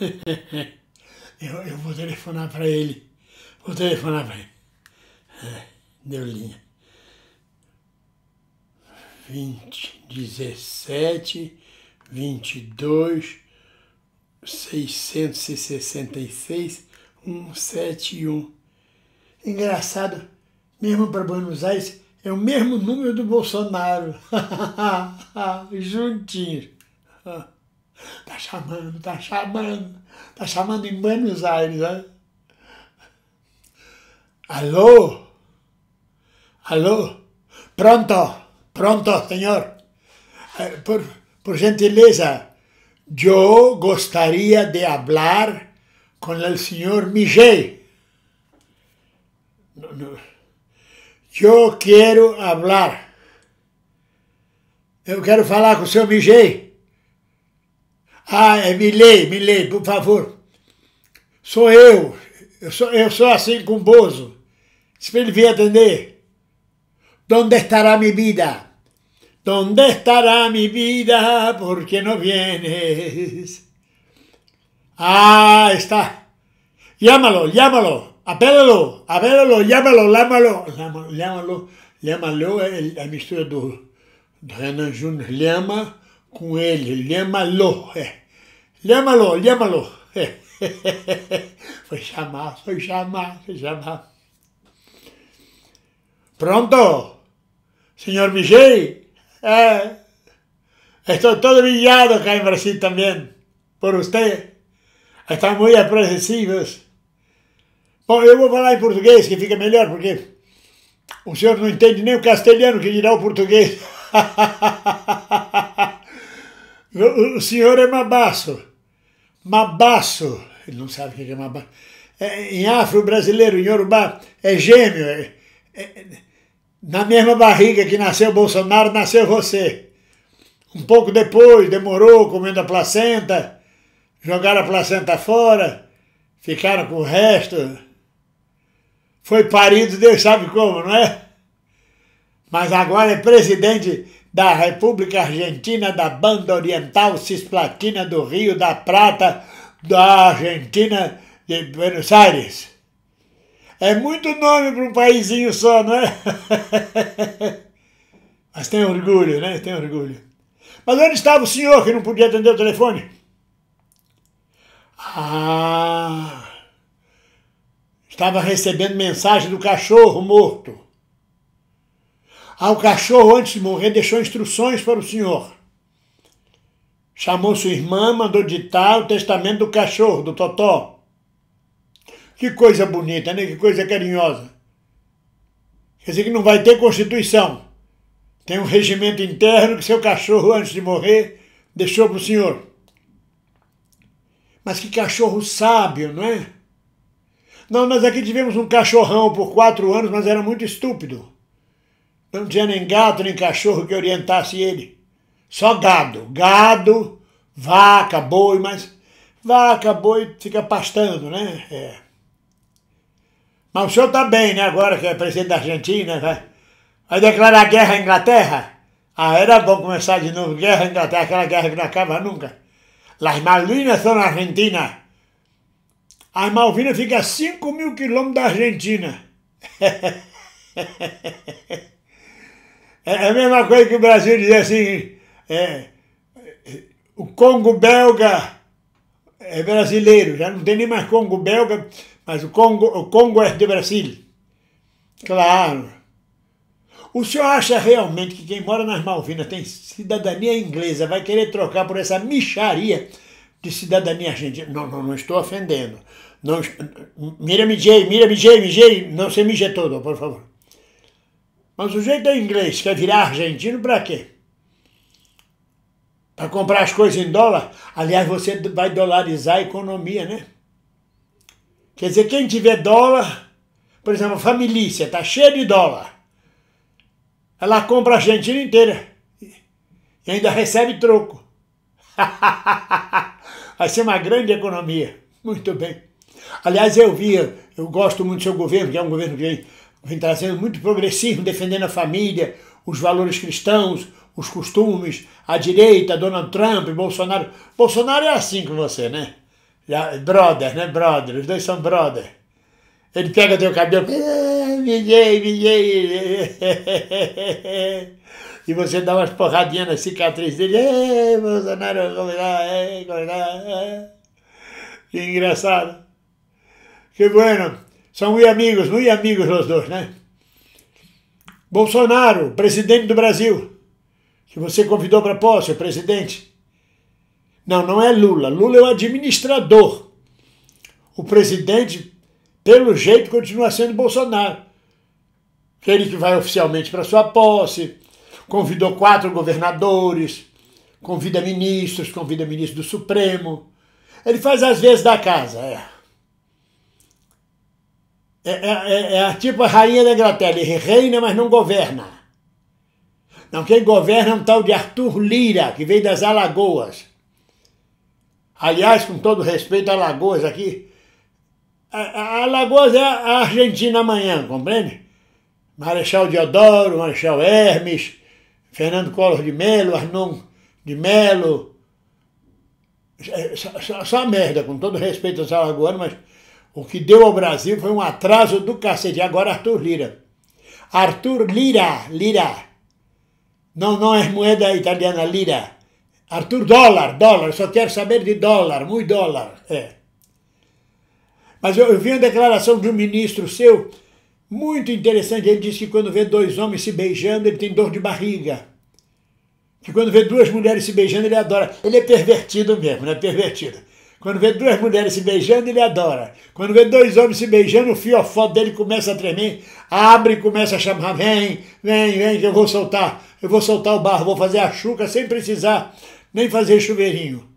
eu, eu vou telefonar para ele. Vou telefonar para ele. É, deu linha. 20, 17, 22, 666, 171. Engraçado, mesmo para Buenos Aires, é o mesmo número do Bolsonaro. Juntinho. Tá chamando, tá chamando, tá chamando em Buenos Aires, né? Alô? Alô? Pronto, pronto, senhor. Eh, por, por gentileza, eu gostaria de falar com o senhor Migé. Eu quero falar. Eu quero falar com o senhor Migé. Ah, é Milley, Milley, por favor. Sou eu. Eu sou, eu sou assim com Bozo. Se ele vier atender. Onde estará minha vida? Onde estará minha vida? Por que não vienes? Ah, está. Llámalo, llámalo. Apélalo, apélalo, llámalo, llámalo. Llámalo, llámalo, llámalo é a mistura do, do Renan Júnior. Llama com ele, llámalo. É. Llámalo, llámalo. foi chamar, foi chamar, foi chamar. Pronto, senhor Vigei. É, eh, estou todo vigiado cá em Brasil também, por você. Estão muito apreensivos. Bom, eu vou falar em português, que fica melhor, porque o senhor não entende nem o castelhano, que dirá o português. o senhor é mabaço. Mabaço, ele não sabe o que é mabaço. É, em afro-brasileiro, em urubá, é gêmeo. É, é, na mesma barriga que nasceu Bolsonaro, nasceu você. Um pouco depois, demorou, comendo a placenta, jogaram a placenta fora, ficaram com o resto. Foi parido, Deus sabe como, não é? Mas agora é presidente da República Argentina, da Banda Oriental Cisplatina do Rio da Prata, da Argentina de Buenos Aires. É muito nome para um paizinho só, não é? Mas tem orgulho, né? Tem orgulho. Mas onde estava o senhor que não podia atender o telefone? Ah! Estava recebendo mensagem do cachorro morto. Ah, o cachorro, antes de morrer, deixou instruções para o senhor. Chamou sua irmã, mandou ditar o testamento do cachorro, do Totó. Que coisa bonita, né? Que coisa carinhosa. Quer dizer que não vai ter constituição. Tem um regimento interno que seu cachorro, antes de morrer, deixou para o senhor. Mas que cachorro sábio, não é? Não, nós aqui tivemos um cachorrão por quatro anos, mas era muito estúpido. Não tinha nem gato nem cachorro que orientasse ele. Só gado. Gado, vaca, boi, mas vaca, boi fica pastando, né? É. Mas o senhor está bem, né? Agora que é presidente da Argentina, né? vai, vai declarar guerra à Inglaterra? Ah, era bom começar de novo guerra à Inglaterra, aquela guerra que não acaba nunca. Las Malvinas são na Argentina. As Malvinas ficam a 5 mil quilômetros da Argentina. É, é a mesma coisa que o Brasil diz assim, é, o Congo belga é brasileiro, já não tem nem mais Congo belga, mas o Congo, o Congo é de Brasil. Claro. O senhor acha realmente que quem mora nas Malvinas tem cidadania inglesa, vai querer trocar por essa micharia de cidadania argentina? Não, não, não estou ofendendo. Não, mira-me, Jay, mira-me, Jay, Jay, não se mije todo, por favor. Mas o jeito é inglês, quer virar argentino para quê? Para comprar as coisas em dólar? Aliás, você vai dolarizar a economia, né? Quer dizer, quem tiver dólar, por exemplo, a família está cheia de dólar. Ela compra a Argentina inteira. E ainda recebe troco. Vai ser uma grande economia. Muito bem. Aliás, eu via, eu gosto muito do seu governo, que é um governo que vem trazendo é muito progressivo, defendendo a família, os valores cristãos, os costumes, a direita, Donald Trump, Bolsonaro. Bolsonaro é assim com você, né? Brother, né? Brother, os dois são brother. Ele pega teu cabelo, e você dá umas porradinhas na cicatriz dele, ei, Bolsonaro, como é ei, é lá. Tá? Que engraçado. Que bueno. São e amigos, não e amigos os dois, né? Bolsonaro, presidente do Brasil, que você convidou para posse, presidente. Não, não é Lula. Lula é o administrador. O presidente, pelo jeito, continua sendo Bolsonaro. Ele que vai oficialmente para sua posse, convidou quatro governadores, convida ministros, convida ministro do Supremo. Ele faz as vezes da casa, é. É, é, é, é tipo a rainha da Inglaterra, ele reina, mas não governa. Não, quem governa é um tal de Arthur Lira, que veio das Alagoas. Aliás, com todo respeito Alagoas aqui, a, Alagoas é a Argentina amanhã, compreende? Marechal Deodoro, Marechal Hermes, Fernando Collor de Mello, Arnon de Mello. É, só, só, só merda, com todo respeito aos alagoanos, mas o que deu ao Brasil foi um atraso do cacete. Agora Arthur Lira. Arthur Lira, Lira. Não, não é moeda italiana, Lira. Arthur dólar, dólar. Só quero saber de dólar, muito dólar. É. Mas eu, eu vi uma declaração de um ministro seu, muito interessante. Ele disse que quando vê dois homens se beijando, ele tem dor de barriga. Que quando vê duas mulheres se beijando, ele adora. Ele é pervertido mesmo, né? Pervertido. Quando vê duas mulheres se beijando, ele adora. Quando vê dois homens se beijando, o fiofó dele começa a tremer, abre e começa a chamar: vem, vem, vem, que eu vou soltar, eu vou soltar o barro, vou fazer a chuca sem precisar nem fazer chuveirinho.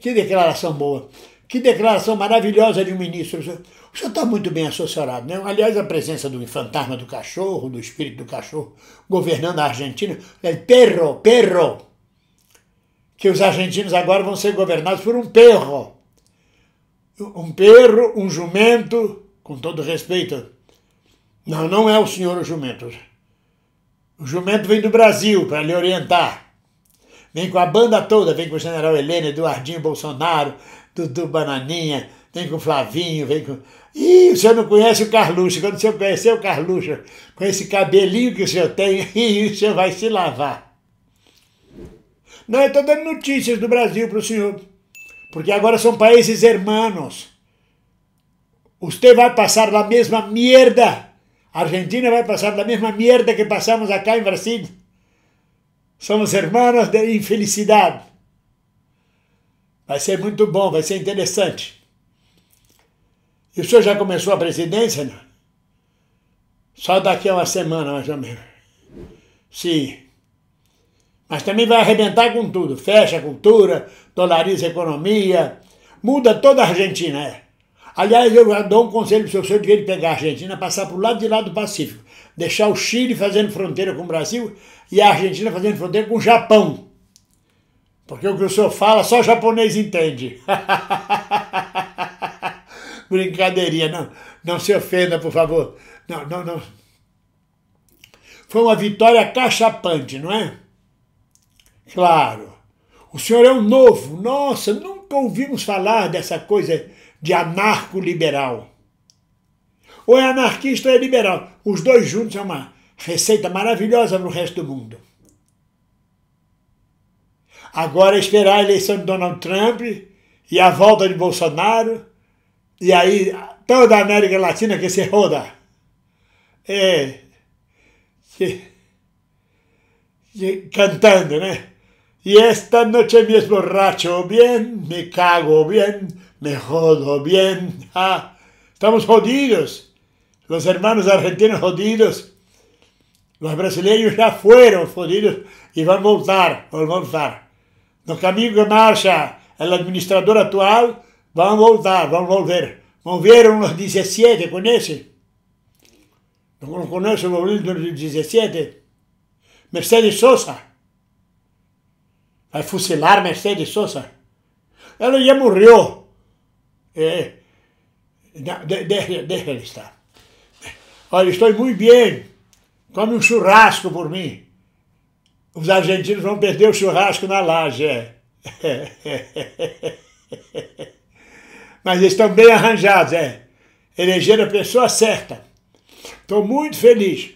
Que declaração boa. Que declaração maravilhosa de um ministro. O senhor está muito bem assessorado, né? Aliás, a presença do fantasma do cachorro, do espírito do cachorro, governando a Argentina, é perro, perro, que os argentinos agora vão ser governados por um perro. Um perro, um jumento, com todo respeito. Não, não é o senhor o jumento. O jumento vem do Brasil para lhe orientar. Vem com a banda toda, vem com o general Helena, Eduardinho Bolsonaro, Dudu Bananinha, vem com o Flavinho, vem com. Ih, o senhor não conhece o Carluxo. Quando o senhor conhecer o Carluxo, com esse cabelinho que o senhor tem, o senhor vai se lavar. Não, eu estou dando notícias do Brasil para o senhor. Porque agora são países hermanos. Você vai passar da mesma merda. A Argentina vai passar da mesma merda que passamos acá em Brasil. Somos hermanos de infelicidade. Vai ser muito bom, vai ser interessante. E o senhor já começou a presidência? Não? Só daqui a uma semana, mais ou menos. Sim. Mas também vai arrebentar com tudo. Fecha a cultura, dolariza a economia, muda toda a Argentina. É. Aliás, eu dou um conselho para o senhor, devia pegar a Argentina, passar para o lado de lá do Pacífico. Deixar o Chile fazendo fronteira com o Brasil e a Argentina fazendo fronteira com o Japão. Porque o que o senhor fala, só japonês entende. Brincadeirinha, não, não se ofenda, por favor. Não, não, não. Foi uma vitória cachapante, não é? Claro. O senhor é um novo. Nossa, nunca ouvimos falar dessa coisa de anarco-liberal. Ou é anarquista ou é liberal. Os dois juntos é uma receita maravilhosa no resto do mundo. Agora é esperar a eleição de Donald Trump e a volta de Bolsonaro, e aí toda a América Latina que se roda. É. Que, que, cantando, né? Y esta noche me es borracho, bien me cago, bien me jodo, bien. Ah, estamos jodidos. Los hermanos argentinos jodidos. Los brasileños ya fueron jodidos y van a voltar, van a voltar. Los camino marcha el administrador actual, van a voltar, van a volver. Movieron los 17, ¿conoce? ¿No conoce los 17? Mercedes Sosa. Vai fuzilar Mercedes Sosa? Ela já morreu. É, deixa, deixa ele estar. Olha, estou muito bem. Come um churrasco por mim. Os argentinos vão perder o churrasco na laje. É. Mas eles estão bem arranjados, é. Elegeram a pessoa certa. Estou muito feliz.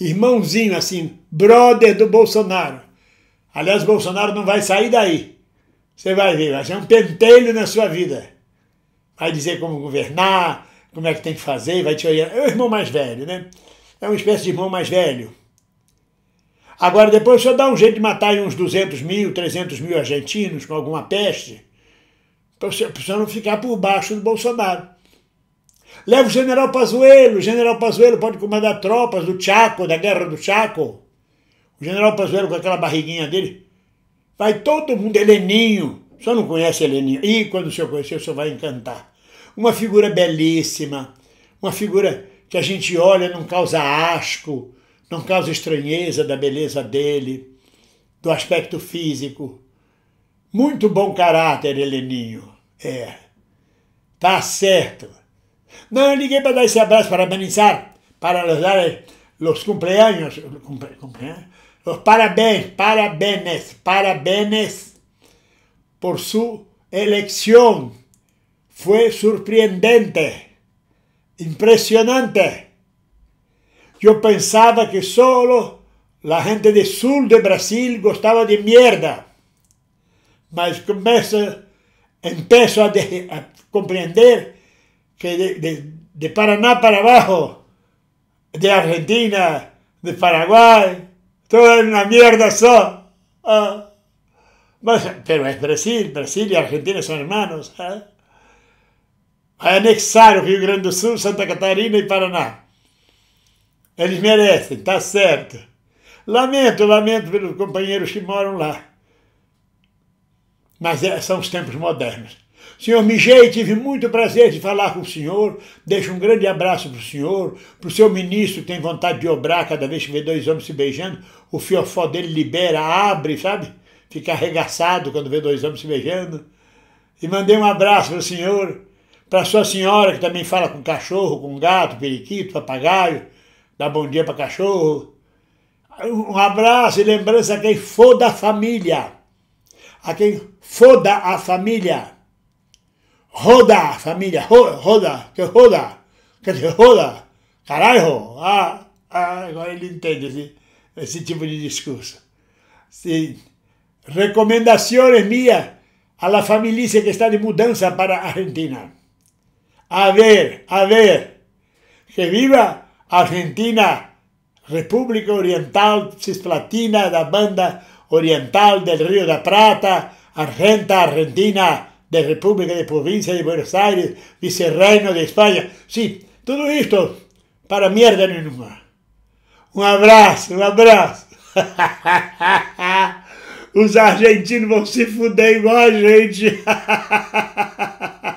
Irmãozinho, assim, brother do Bolsonaro. Aliás, Bolsonaro não vai sair daí. Você vai ver, vai ser um pentelho na sua vida. Vai dizer como governar, como é que tem que fazer, vai te olhar. É o irmão mais velho, né? É uma espécie de irmão mais velho. Agora, depois, se eu dar um jeito de matar uns 200 mil, 300 mil argentinos com alguma peste, para você não ficar por baixo do Bolsonaro. Leva o general Pazuello. O general Pazuello pode comandar tropas do Chaco, da guerra do Chaco. O general Pazuello com aquela barriguinha dele. Vai todo mundo, Heleninho. O senhor não conhece Heleninho. E quando o senhor conhecer, o senhor vai encantar. Uma figura belíssima, uma figura que a gente olha não causa asco, não causa estranheza da beleza dele, do aspecto físico. Muito bom caráter, Heleninho. É. Tá certo. Não, liguei para dar esse abraço, parabenizar, para dar eh, os cumpleaños, cumple, cumpleaños eh? parabéns, parabéns, parabéns por su elección. Fue sorprendente, impresionante. Yo pensaba que solo la gente del sur de Brasil gostaba de mierda. Mas comienzo, a, comprender que de Paraná para abajo, de Argentina, de Paraguay, Todo era una mierda só. mas, ¿eh? Pero es Brasil, Brasil y Argentina son hermanos. ¿eh? Vai anexar o Rio Grande do Sul, Santa Catarina e Paraná. Eles merecem, tá certo. Lamento, lamento pelos companheiros que moram lá. Mas é, são os tempos modernos. Senhor Migei, tive muito prazer de falar com o senhor, deixo um grande abraço para o senhor, para o seu ministro tem vontade de obrar cada vez que vê dois homens se beijando, o fiofó dele libera, abre, sabe? Fica arregaçado quando vê dois homens se beijando. E mandei um abraço para o senhor, para sua senhora que também fala com cachorro, com gato, periquito, papagaio, dá bom dia para cachorro. Um abraço e lembrança a quem foda a família, a quem foda a família Joda, familia, joda, que joda, que joda, carajo. Ah, ah, agora ele entende sí tipo de discurso. sí, recomendaciones mías a la familia que está de mudanza para Argentina. A ver, a ver, que viva Argentina, República Oriental Cisplatina la Banda Oriental del Río la plata Argentina, Argentina. de República de Provincia de Buenos Aires, Vicerreino de España. Sí, todo esto para mierda nenhuma. Um abraço, um abraço. Os argentinos vão se fuder igual a gente.